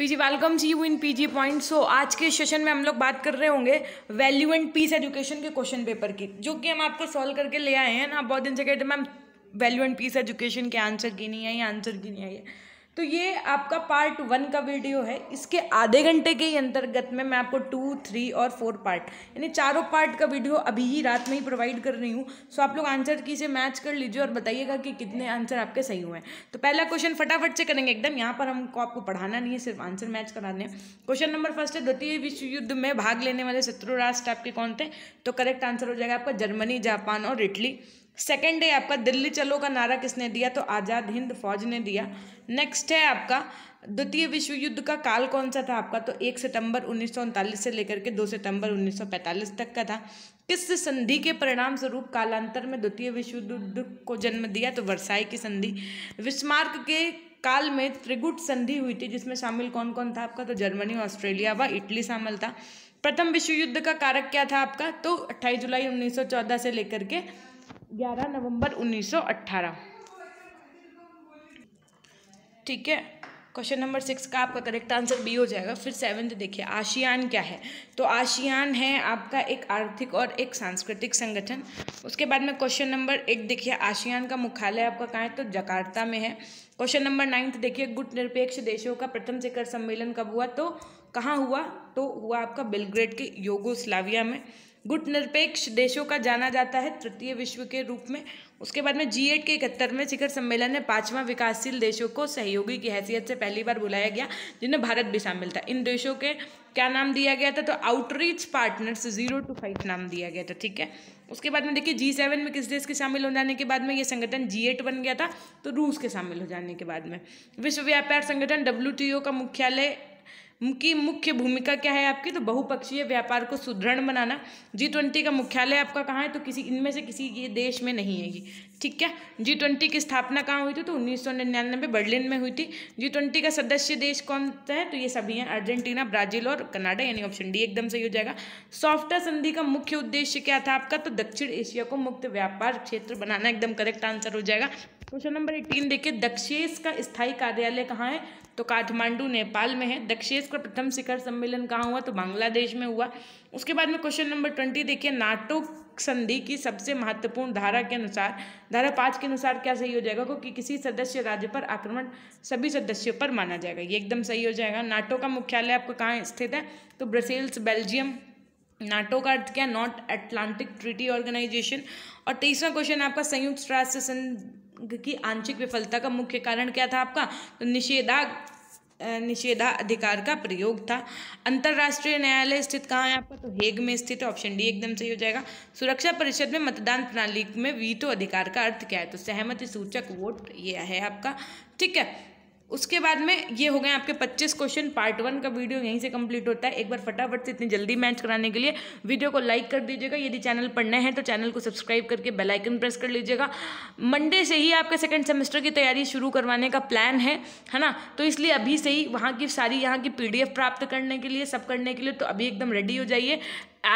PG welcome see you in PG point so आज के session में हम लोग बात कर रहे होंगे वैल्यू एंड पीस एजुकेशन के क्वेश्चन पेपर की जो कि हम आपको सॉल्व करके ले आए हैं ना बहुत दिन से कहते ma'am value and peace education के आंसर की नहीं आई आंसर की नहीं आई है तो ये आपका पार्ट वन का वीडियो है इसके आधे घंटे के ही अंतर्गत में मैं आपको टू थ्री और फोर पार्ट यानी चारों पार्ट का वीडियो अभी ही रात में ही प्रोवाइड कर रही हूँ सो आप लोग आंसर की से मैच कर लीजिए और बताइएगा कि कितने आंसर आपके सही हुए हैं तो पहला क्वेश्चन फटाफट से करेंगे एकदम यहाँ पर हमको आपको पढ़ाना नहीं है सिर्फ आंसर मैच कराने हैं क्वेश्चन नंबर फर्स्ट है द्वितीय विश्व युद्ध में भाग लेने वाले शत्रु राष्ट्र आपके कौन थे तो करेक्ट आंसर हो जाएगा आपका जर्मनी जापान और इटली सेकेंड है आपका दिल्ली चलो का नारा किसने दिया तो आज़ाद हिंद फौज ने दिया नेक्स्ट है आपका द्वितीय विश्व युद्ध का काल कौन सा था आपका तो एक सितंबर उन्नीस से लेकर के दो सितंबर उन्नीस तक का था किस संधि के परिणाम स्वरूप कालांतर में द्वितीय विश्व युद्ध को जन्म दिया तो वर्षाई की संधि विस्मार्क के काल में त्रिगुट संधि हुई थी जिसमें शामिल कौन कौन था आपका तो जर्मनी ऑस्ट्रेलिया व इटली शामिल था प्रथम विश्व युद्ध का कारक क्या था आपका तो अट्ठाईस जुलाई उन्नीस से लेकर के ग्यारह नवंबर अट्ठारह ठीक है क्वेश्चन नंबर सिक्स का आपका करेक्ट आंसर बी हो जाएगा फिर सेवन्थ देखिए आशियान क्या है तो आशियान है आपका एक आर्थिक और एक सांस्कृतिक संगठन उसके बाद में क्वेश्चन नंबर एक देखिए आशियान का मुख्यालय आपका कहाँ है तो जकार्ता में है क्वेश्चन नंबर नाइन्थ देखिए गुट निरपेक्ष देशों का प्रथम शिखर सम्मेलन कब हुआ तो कहाँ हुआ तो हुआ आपका बिलग्रेड के योगोस्लाविया में गुट निरपेक्ष देशों का जाना जाता है तृतीय विश्व के रूप में उसके बाद में जी एट के इकहत्तरवें शिखर सम्मेलन में पांचवा विकासशील देशों को सहयोगी की हैसियत से पहली बार बुलाया गया जिनमें भारत भी शामिल था इन देशों के क्या नाम दिया गया था तो outreach partners zero two five नाम दिया गया था ठीक है उसके बाद में देखिए जी सेवन में किस देश के शामिल हो जाने के बाद में ये संगठन जी एट बन गया था तो रूस के शामिल हो जाने के बाद में विश्व व्यापार संगठन डब्ल्यू का मुख्यालय की मुख्य भूमिका क्या है आपकी तो बहुपक्षीय व्यापार को सुदृढ़ बनाना जी ट्वेंटी का मुख्यालय आपका कहाँ है तो किसी इनमें से किसी ये देश में नहीं है ये ठीक है जी ट्वेंटी की स्थापना कहाँ हुई थी तो उन्नीस सौ निन्यानवे बर्लिन में हुई थी जी ट्वेंटी का सदस्य देश कौन सा है तो ये सभी हैं अर्जेंटीना ब्राजील और कनाडा यानी ऑप्शन डी एकदम सही हो जाएगा सॉफ्टा संधि का मुख्य उद्देश्य क्या था आपका तो दक्षिण एशिया को मुक्त व्यापार क्षेत्र बनाना एकदम करेक्ट आंसर हो जाएगा क्वेश्चन नंबर एटीन देखिए दक्षेश का स्थायी कार्यालय कहाँ है तो काठमांडू नेपाल में है दक्षेश का प्रथम शिखर सम्मेलन कहाँ हुआ तो बांग्लादेश में हुआ उसके बाद में क्वेश्चन नंबर ट्वेंटी देखिए नाटो संधि की सबसे महत्वपूर्ण धारा के अनुसार धारा पाँच के अनुसार क्या सही हो जाएगा क्योंकि किसी सदस्य राज्य पर आक्रमण सभी सदस्यों पर माना जाएगा ये एकदम सही हो जाएगा नाटो का मुख्यालय आपको कहाँ स्थित है तो ब्रसेल्स बेल्जियम नाटो का अर्थ क्या नॉर्थ अटलांटिक ट्रीटी ऑर्गेनाइजेशन और तीसरा क्वेश्चन आपका संयुक्त राष्ट्र संघ की आंशिक विफलता का मुख्य कारण क्या था आपका तो निषेधा अधिकार का प्रयोग था अंतर्राष्ट्रीय न्यायालय स्थित कहाँ है आपका तो हेग में स्थित ऑप्शन डी एकदम सही हो जाएगा सुरक्षा परिषद में मतदान प्रणाली में वीटो अधिकार का अर्थ क्या है तो सहमति सूचक वोट यह है आपका ठीक है उसके बाद में ये हो गए आपके 25 क्वेश्चन पार्ट वन का वीडियो यहीं से कंप्लीट होता है एक बार फटाफट से इतनी जल्दी मैच कराने के लिए वीडियो को लाइक कर दीजिएगा यदि चैनल पर नए हैं तो चैनल को सब्सक्राइब करके बेल आइकन प्रेस कर लीजिएगा मंडे से ही आपके सेकंड सेमेस्टर की तैयारी शुरू करवाने का प्लान है है ना तो इसलिए अभी से ही वहाँ की सारी यहाँ की पी प्राप्त करने के लिए सब करने के लिए तो अभी एकदम रेडी हो जाइए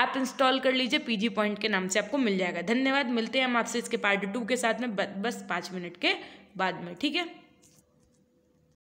ऐप इंस्टॉल कर लीजिए पी पॉइंट के नाम से आपको मिल जाएगा धन्यवाद मिलते हैं हम आपसे इसके पार्ट टू के साथ में बस पाँच मिनट के बाद में ठीक है